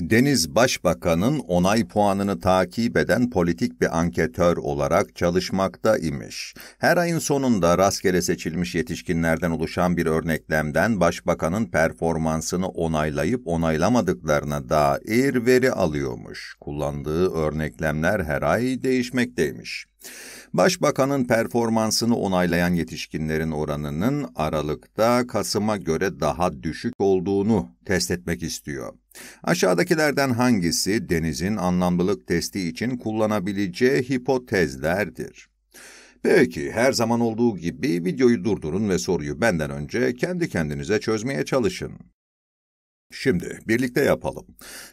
Deniz Başbakan'ın onay puanını takip eden politik bir anketör olarak çalışmakta imiş. Her ayın sonunda rastgele seçilmiş yetişkinlerden oluşan bir örneklemden Başbakan'ın performansını onaylayıp onaylamadıklarına dair veri alıyormuş. Kullandığı örneklemler her ay değişmekteymiş. Başbakanın performansını onaylayan yetişkinlerin oranının Aralık'ta Kasım'a göre daha düşük olduğunu test etmek istiyor. Aşağıdakilerden hangisi Deniz'in anlamlılık testi için kullanabileceği hipotezlerdir? Peki, her zaman olduğu gibi videoyu durdurun ve soruyu benden önce kendi kendinize çözmeye çalışın. Şimdi birlikte yapalım.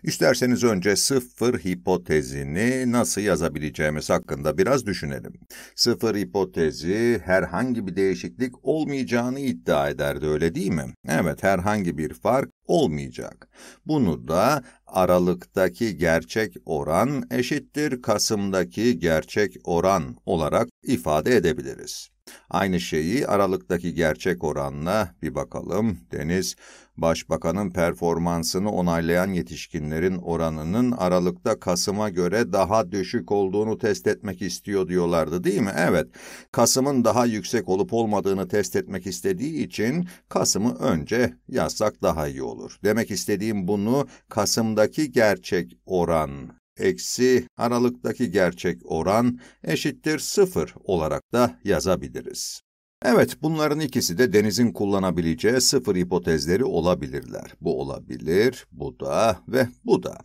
İsterseniz önce sıfır hipotezini nasıl yazabileceğimiz hakkında biraz düşünelim. Sıfır hipotezi herhangi bir değişiklik olmayacağını iddia ederdi öyle değil mi? Evet herhangi bir fark olmayacak. Bunu da Aralık'taki gerçek oran eşittir Kasım'daki gerçek oran olarak ifade edebiliriz. Aynı şeyi aralıktaki gerçek oranla bir bakalım. Deniz, başbakanın performansını onaylayan yetişkinlerin oranının aralıkta Kasım'a göre daha düşük olduğunu test etmek istiyor diyorlardı değil mi? Evet, Kasım'ın daha yüksek olup olmadığını test etmek istediği için Kasım'ı önce yazsak daha iyi olur. Demek istediğim bunu Kasım'daki gerçek oran eksi aralıktaki gerçek oran eşittir sıfır olarak da yazabiliriz. Evet, bunların ikisi de denizin kullanabileceği sıfır hipotezleri olabilirler. Bu olabilir, bu da ve bu da.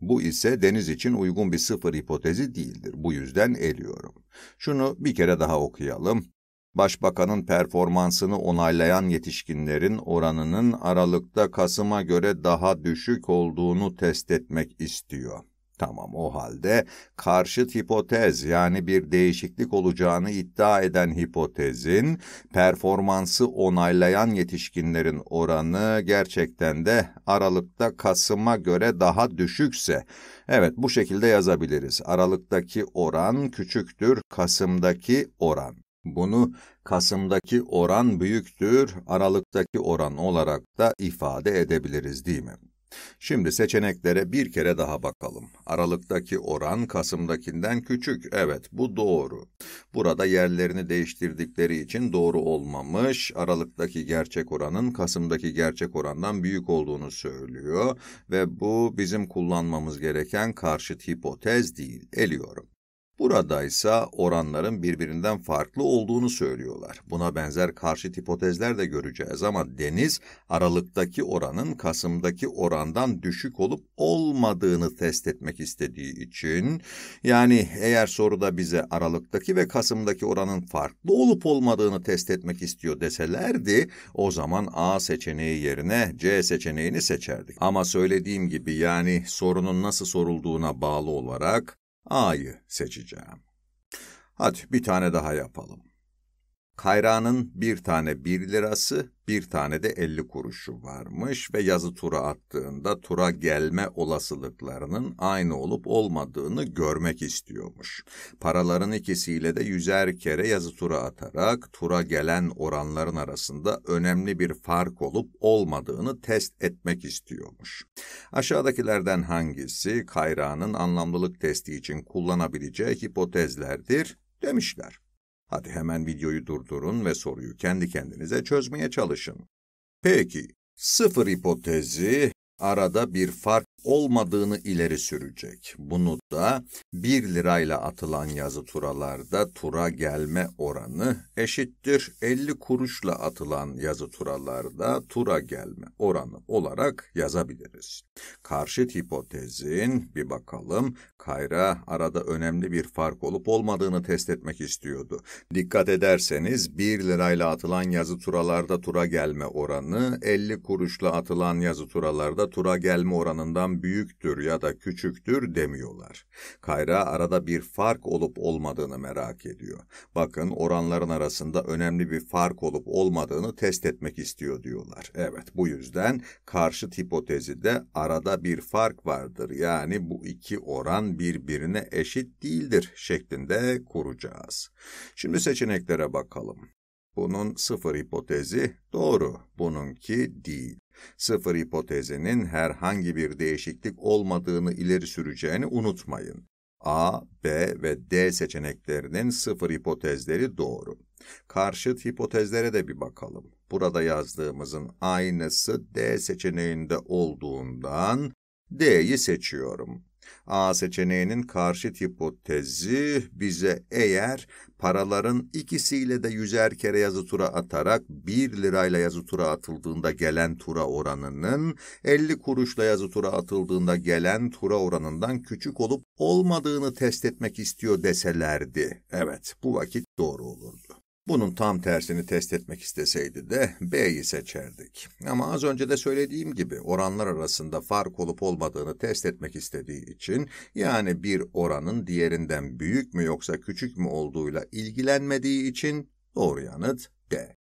Bu ise deniz için uygun bir sıfır hipotezi değildir. Bu yüzden eliyorum. Şunu bir kere daha okuyalım. Başbakanın performansını onaylayan yetişkinlerin oranının Aralık'ta Kasım'a göre daha düşük olduğunu test etmek istiyor. Tamam o halde karşıt hipotez yani bir değişiklik olacağını iddia eden hipotezin performansı onaylayan yetişkinlerin oranı gerçekten de Aralık'ta Kasım'a göre daha düşükse evet bu şekilde yazabiliriz. Aralık'taki oran küçüktür Kasım'daki oran. Bunu Kasım'daki oran büyüktür Aralık'taki oran olarak da ifade edebiliriz değil mi? Şimdi seçeneklere bir kere daha bakalım. Aralıktaki oran Kasım'dakinden küçük. Evet, bu doğru. Burada yerlerini değiştirdikleri için doğru olmamış. Aralıktaki gerçek oranın Kasım'daki gerçek orandan büyük olduğunu söylüyor ve bu bizim kullanmamız gereken karşıt hipotez değil. Eliyorum. Buradaysa oranların birbirinden farklı olduğunu söylüyorlar. Buna benzer karşı hipotezler de göreceğiz ama deniz Aralık'taki oranın Kasım'daki orandan düşük olup olmadığını test etmek istediği için yani eğer soruda bize Aralık'taki ve Kasım'daki oranın farklı olup olmadığını test etmek istiyor deselerdi o zaman A seçeneği yerine C seçeneğini seçerdik. Ama söylediğim gibi yani sorunun nasıl sorulduğuna bağlı olarak A'yı seçeceğim. Hadi bir tane daha yapalım. Kayranın bir tane bir lirası, bir tane de 50 kuruşu varmış ve yazı tura attığında tura gelme olasılıklarının aynı olup olmadığını görmek istiyormuş. Paraların ikisiyle de yüzer kere yazı tura atarak tura gelen oranların arasında önemli bir fark olup olmadığını test etmek istiyormuş. Aşağıdakilerden hangisi Kayranın anlamlılık testi için kullanabileceği hipotezlerdir demişler. Hadi hemen videoyu durdurun ve soruyu kendi kendinize çözmeye çalışın. Peki, sıfır hipotezi arada bir fark olmadığını ileri sürecek. Bunu da 1 lirayla atılan yazı turalarda tura gelme oranı eşittir 50 kuruşla atılan yazı turalarda tura gelme oranı olarak yazabiliriz. Karşıt hipotezin bir bakalım Kayra arada önemli bir fark olup olmadığını test etmek istiyordu. Dikkat ederseniz 1 lirayla atılan yazı turalarda tura gelme oranı 50 kuruşla atılan yazı turalarda arada tura gelme oranından büyüktür ya da küçüktür demiyorlar. Kayra arada bir fark olup olmadığını merak ediyor. Bakın oranların arasında önemli bir fark olup olmadığını test etmek istiyor diyorlar. Evet bu yüzden karşı hipotezi de arada bir fark vardır. Yani bu iki oran birbirine eşit değildir şeklinde kuracağız. Şimdi seçeneklere bakalım. Bunun sıfır hipotezi doğru, bununki değil. Sıfır hipotezinin herhangi bir değişiklik olmadığını ileri süreceğini unutmayın. A, B ve D seçeneklerinin sıfır hipotezleri doğru. Karşıt hipotezlere de bir bakalım. Burada yazdığımızın aynısı D seçeneğinde olduğundan D'yi seçiyorum. A seçeneğinin karşıt hipotezi bize eğer paraların ikisiyle de yüzer kere yazı tura atarak 1 lirayla yazı tura atıldığında gelen tura oranının 50 kuruşla yazı tura atıldığında gelen tura oranından küçük olup olmadığını test etmek istiyor deselerdi. Evet bu vakit doğru olurdu. Bunun tam tersini test etmek isteseydi de B'yi seçerdik. Ama az önce de söylediğim gibi oranlar arasında fark olup olmadığını test etmek istediği için yani bir oranın diğerinden büyük mü yoksa küçük mü olduğuyla ilgilenmediği için doğru yanıt D.